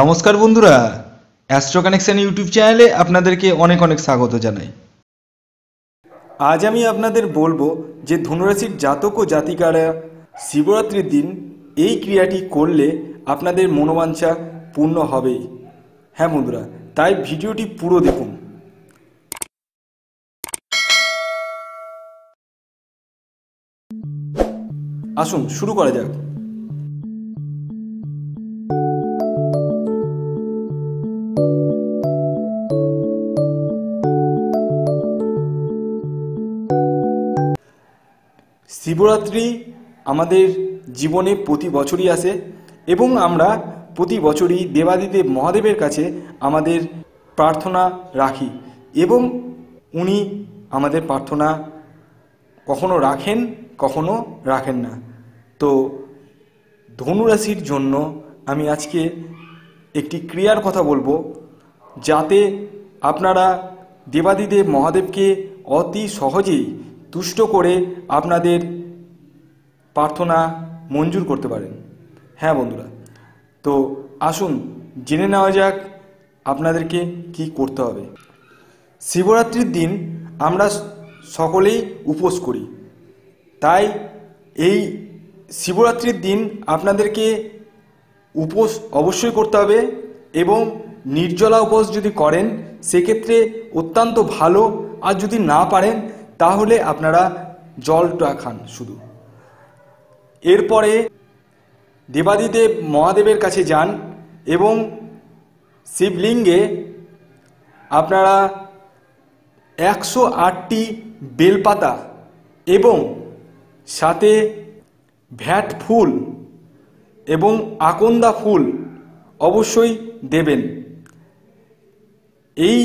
নমস্কার বন্ধুরা astro connection YouTube চ্যানেলে আপনাদেরকে অনেক অনেক স্বাগত জানাই আজ আমি আপনাদের বলবো যে ধনুরাশির জাতক ও জাতিকারা শিবরাত্রির দিন এই ক্রিয়াটি করলে আপনাদের মনোবাঞ্ছা পূর্ণ হবেই হ্যাঁ বন্ধুরা তাই ভিডিওটি পুরো দেখুন আসুন শুরু করা যাক শিবরাত্রি আমাদের জীবনে প্রতি বছরই আসে এবং আমরা প্রতি বছরই দেবাদিদেব মহাদেবের কাছে আমাদের প্রার্থনা রাখি এবং উনি আমাদের প্রার্থনা কখনো রাখেন কখনো রাখেন না তো ধনুরাশির জন্য আমি আজকে একটি ক্রিয়ার কথা বলবো যাতে আপনারা দেবাদিদেব মহাদেবকে অতি সহজেই তুষ্ট করে আপনাদের প্রার্থনা মঞ্জুর করতে পারেন হ্যাঁ বন্ধুরা তো আসুন জেনে নেওয়া যাক আপনাদেরকে কি করতে হবে শিবরাত্রির দিন আমরা সকলেই উপোস করি তাই এই শিবরাত্রির দিন আপনাদেরকে উপোস অবশ্যই করতে হবে এবং নির্জলা উপোস যদি করেন সেক্ষেত্রে অত্যন্ত ভালো আর যদি না পারেন তাহলে আপনারা জলটা খান শুধু এরপরে দেবাদিদেব মহাদেবের কাছে যান এবং শিবলিঙ্গে আপনারা একশো আটটি বেলপাতা এবং সাথে ভ্যাট ফুল এবং আকন্দা ফুল অবশ্যই দেবেন এই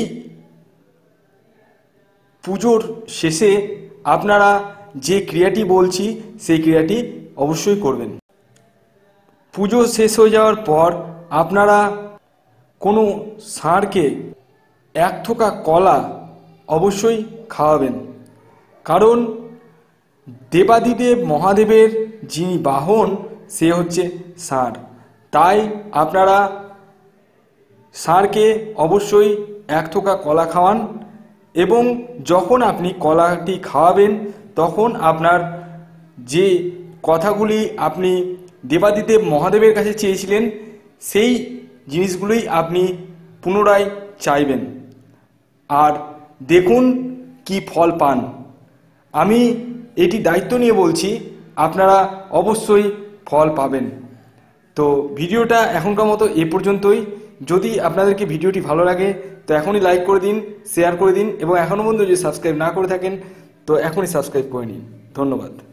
পুজোর শেষে আপনারা যে ক্রিয়াটি বলছি সেই ক্রিয়াটি অবশ্যই করবেন পুজো শেষ হয়ে যাওয়ার পর আপনারা কোনো ষাঁড়কে এক থোকা কলা অবশ্যই খাওয়াবেন কারণ দেবাদিদেব মহাদেবের যিনি বাহন সে হচ্ছে ষাঁড় তাই আপনারা ষাঁড়কে অবশ্যই এক থোকা কলা খাওয়ান এবং যখন আপনি কলাটি খাওয়াবেন তখন আপনার যে কথাগুলি আপনি দেবাদিদেব মহাদেবের কাছে চেয়েছিলেন সেই জিনিসগুলোই আপনি পুনরায় চাইবেন আর দেখুন কি ফল পান আমি এটি দায়িত্ব নিয়ে বলছি আপনারা অবশ্যই ফল পাবেন তো ভিডিওটা এখনকার মতো এ পর্যন্তই যদি আপনাদেরকে ভিডিওটি ভালো লাগে তো এখনই লাইক করে দিন শেয়ার করে দিন এবং এখনও পর্যন্ত যদি সাবস্ক্রাইব না করে থাকেন তো এখনই সাবস্ক্রাইব করে নিন ধন্যবাদ